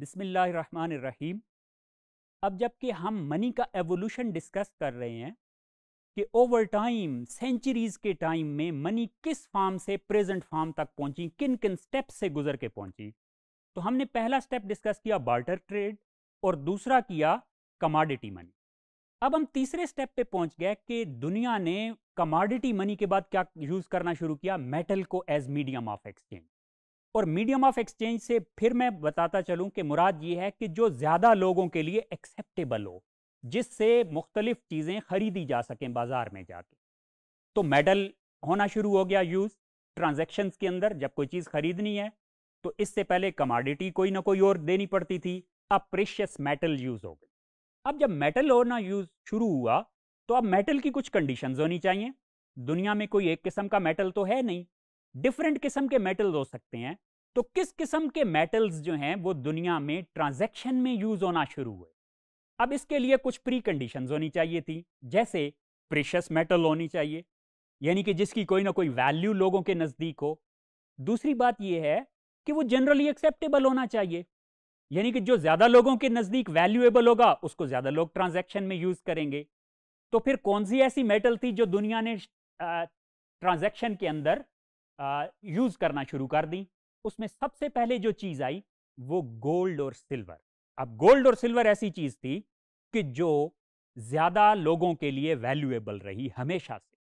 रहीम अब जबकि हम मनी का एवोल्यूशन डिस्कस कर रहे हैं कि ओवर टाइम सेंचुरीज के टाइम में मनी किस फार्म से प्रेजेंट फार्म तक पहुंची किन किन स्टेप से गुजर के पहुंची तो हमने पहला स्टेप डिस्कस किया बार्टर ट्रेड और दूसरा किया कमाडिटी मनी अब हम तीसरे स्टेप पे पहुंच गए कि दुनिया ने कमाडिटी मनी के बाद क्या यूज़ करना शुरू किया मेटल को एज मीडियम ऑफ एक्सचेंज और मीडियम ऑफ एक्सचेंज से फिर मैं बताता चलूँ कि मुराद ये है कि जो ज़्यादा लोगों के लिए एक्सेप्टेबल हो जिससे मुख्तलिफ चीज़ें खरीदी जा सकें बाज़ार में जाके तो मेडल होना शुरू हो गया यूज़ ट्रांजेक्शन के अंदर जब कोई चीज़ खरीदनी है तो इससे पहले कमाडिटी कोई ना कोई और देनी पड़ती थी अब प्रेशियस मेटल यूज़ हो गई अब जब मेटल होना यूज़ शुरू हुआ तो अब मेटल की कुछ कंडीशंस होनी चाहिए दुनिया में कोई एक किस्म का मेटल तो है नहीं डिफरेंट किस्म के मेटल्स हो सकते हैं तो किस किस्म के मेटल्स जो हैं वो दुनिया में ट्रांजैक्शन में यूज होना शुरू हुए अब इसके लिए कुछ प्री कंडीशन होनी चाहिए थी जैसे प्रेशस मेटल होनी चाहिए यानी कि जिसकी कोई ना कोई वैल्यू लोगों के नज़दीक हो दूसरी बात यह है कि वो जनरली एक्सेप्टेबल होना चाहिए यानी कि जो ज़्यादा लोगों के नज़दीक वैल्यूएबल होगा उसको ज़्यादा लोग ट्रांजेक्शन में यूज़ करेंगे तो फिर कौन सी ऐसी मेटल थी जो दुनिया ने ट्रांजेक्शन के अंदर यूज़ करना शुरू कर दी उसमें सबसे पहले जो चीज़ आई वो गोल्ड और सिल्वर अब गोल्ड और सिल्वर ऐसी चीज़ थी कि जो ज़्यादा लोगों के लिए वैल्यूएबल रही हमेशा से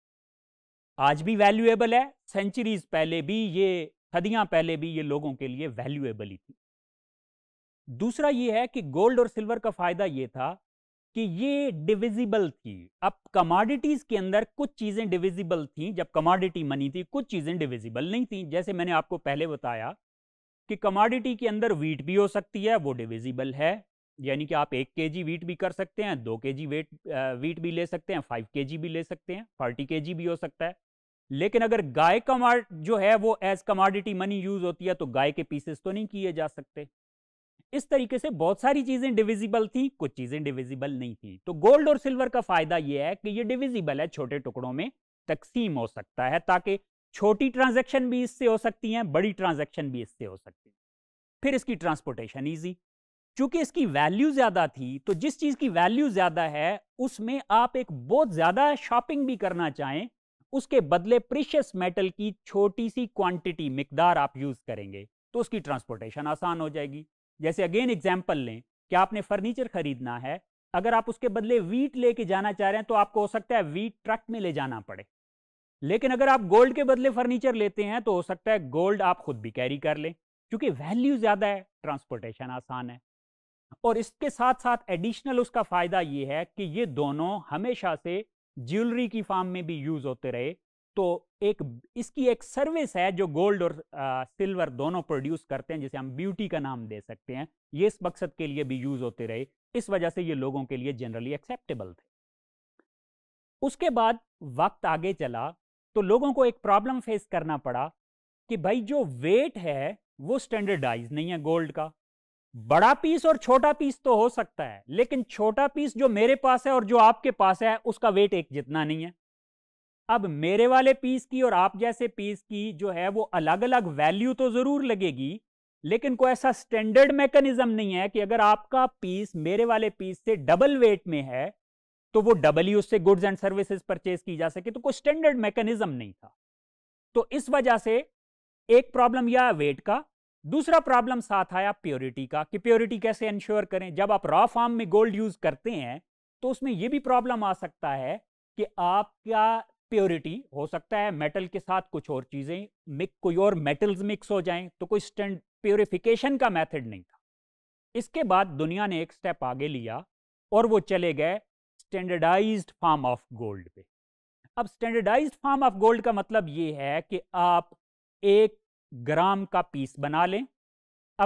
आज भी वैल्यूएबल है सेंचुरीज पहले भी ये सदियाँ पहले भी ये लोगों के लिए वैल्यूएबल ही थी दूसरा ये है कि गोल्ड और सिल्वर का फ़ायदा ये था कि ये डिविजिबल थी अब कमोडिटीज के अंदर कुछ चीज़ें डिविजिबल थी जब कमोडिटी मनी थी कुछ चीज़ें डिविजिबल नहीं थी जैसे मैंने आपको पहले बताया कि कमोडिटी के अंदर वीट भी हो सकती है वो डिविजिबल है यानी कि आप एक के जी वीट भी कर सकते हैं दो के जी वेट वीट भी ले सकते हैं फाइव के जी भी ले सकते हैं फोर्टी के जी भी हो सकता है लेकिन अगर गाय कमा जो है वो एज कमोडिटी मनी यूज होती है तो गाय के पीसेस तो नहीं किए जा सकते इस तरीके से बहुत सारी चीजें डिविजिबल थी कुछ चीजें डिविजिबल नहीं थी तो गोल्ड और सिल्वर का फायदा यह है कि ये डिविजिबल है छोटे टुकड़ों में तकसीम हो सकता है ताकि छोटी ट्रांजेक्शन भी इससे हो सकती हैं बड़ी ट्रांजेक्शन भी इससे हो सकती है फिर इसकी ट्रांसपोर्टेशन ईजी चूंकि इसकी वैल्यू ज्यादा थी तो जिस चीज की वैल्यू ज्यादा है उसमें आप एक बहुत ज्यादा शॉपिंग भी करना चाहें उसके बदले प्रिशियस मेटल की छोटी सी क्वांटिटी मकदार आप यूज करेंगे तो उसकी ट्रांसपोर्टेशन आसान हो जाएगी जैसे अगेन एग्जाम्पल लें कि आपने फर्नीचर खरीदना है अगर आप उसके बदले वीट लेके जाना चाह रहे हैं तो आपको हो सकता है वीट ट्रक में ले जाना पड़े लेकिन अगर आप गोल्ड के बदले फर्नीचर लेते हैं तो हो सकता है गोल्ड आप खुद भी कैरी कर लें क्योंकि वैल्यू ज़्यादा है ट्रांसपोर्टेशन आसान है और इसके साथ साथ एडिशनल उसका फ़ायदा ये है कि ये दोनों हमेशा से ज्वेलरी की फार्म में भी यूज़ होते रहे तो एक इसकी एक सर्विस है जो गोल्ड और आ, सिल्वर दोनों प्रोड्यूस करते हैं जिसे हम ब्यूटी का नाम दे सकते हैं ये इस मकसद के लिए भी यूज होते रहे इस वजह से ये लोगों के लिए जनरली एक्सेप्टेबल थे उसके बाद वक्त आगे चला तो लोगों को एक प्रॉब्लम फेस करना पड़ा कि भाई जो वेट है वो स्टैंडर्डाइज नहीं है गोल्ड का बड़ा पीस और छोटा पीस तो हो सकता है लेकिन छोटा पीस जो मेरे पास है और जो आपके पास है उसका वेट एक जितना नहीं है अब मेरे वाले पीस की और आप जैसे पीस की जो है वो अलग अलग वैल्यू तो जरूर लगेगी लेकिन कोई ऐसा स्टैंडर्ड मैकेनिज्म नहीं है कि अगर आपका पीस मेरे वाले पीस से डबल वेट में है तो वो डबल ही उससे गुड्स एंड सर्विसेज परचेज की जा सके तो कोई स्टैंडर्ड मैकेनिज्म नहीं था तो इस वजह से एक प्रॉब्लम यह वेट का दूसरा प्रॉब्लम साथ आया प्योरिटी का कि प्योरिटी कैसे इंश्योर करें जब आप रॉ फॉर्म में गोल्ड यूज करते हैं तो उसमें यह भी प्रॉब्लम आ सकता है कि आपका प्योरिटी हो सकता है मेटल के साथ कुछ और चीज़ें मिक कोई और मेटल्स मिक्स हो जाएं तो कोई स्टैंड प्योरिफिकेशन का मेथड नहीं था इसके बाद दुनिया ने एक स्टेप आगे लिया और वो चले गए स्टैंडर्डाइज्ड फार्म ऑफ गोल्ड पे अब स्टैंडर्डाइज्ड फार्म ऑफ गोल्ड का मतलब ये है कि आप एक ग्राम का पीस बना लें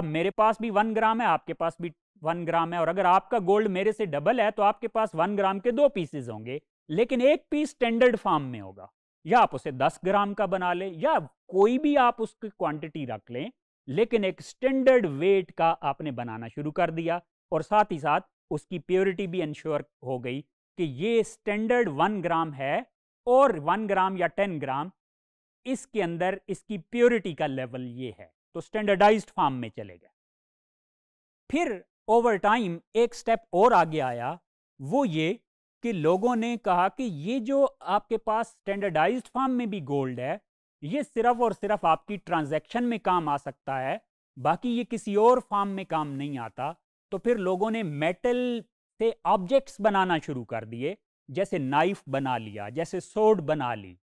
अब मेरे पास भी वन ग्राम है आपके पास भी वन ग्राम है और अगर आपका गोल्ड मेरे से डबल है तो आपके पास वन ग्राम के दो पीसेज होंगे लेकिन एक पीस स्टैंडर्ड फार्म में होगा या आप उसे 10 ग्राम का बना लें या कोई भी आप उसकी क्वांटिटी रख लें लेकिन एक स्टैंडर्ड वेट का आपने बनाना शुरू कर दिया और साथ ही साथ उसकी प्योरिटी भी इंश्योर हो गई कि ये स्टैंडर्ड वन ग्राम है और वन ग्राम या टेन ग्राम इसके अंदर इसकी प्योरिटी का लेवल ये है तो स्टैंडर्डाइज्ड फार्म में चले गए फिर ओवर टाइम एक स्टेप और आगे आया वो ये कि लोगों ने कहा कि ये जो आपके पास स्टैंडर्डाइज्ड फॉर्म में भी गोल्ड है ये सिर्फ और सिर्फ आपकी ट्रांजैक्शन में काम आ सकता है बाकी ये किसी और फॉर्म में काम नहीं आता तो फिर लोगों ने मेटल से ऑब्जेक्ट्स बनाना शुरू कर दिए जैसे नाइफ बना लिया जैसे सोड बना ली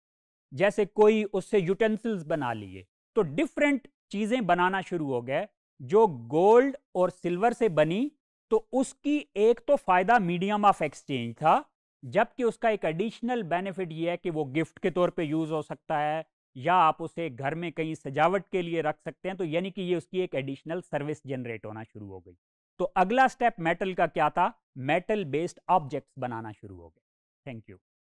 जैसे कोई उससे यूटेंसिल्स बना लिए तो डिफरेंट चीज़ें बनाना शुरू हो गए जो गोल्ड और सिल्वर से बनी तो उसकी एक तो फायदा मीडियम ऑफ एक्सचेंज था जबकि उसका एक एडिशनल बेनिफिट यह है कि वो गिफ्ट के तौर पे यूज़ हो सकता है या आप उसे घर में कहीं सजावट के लिए रख सकते हैं तो यानी कि ये उसकी एक एडिशनल सर्विस जनरेट होना शुरू हो गई तो अगला स्टेप मेटल का क्या था मेटल बेस्ड ऑब्जेक्ट्स बनाना शुरू हो गए थैंक यू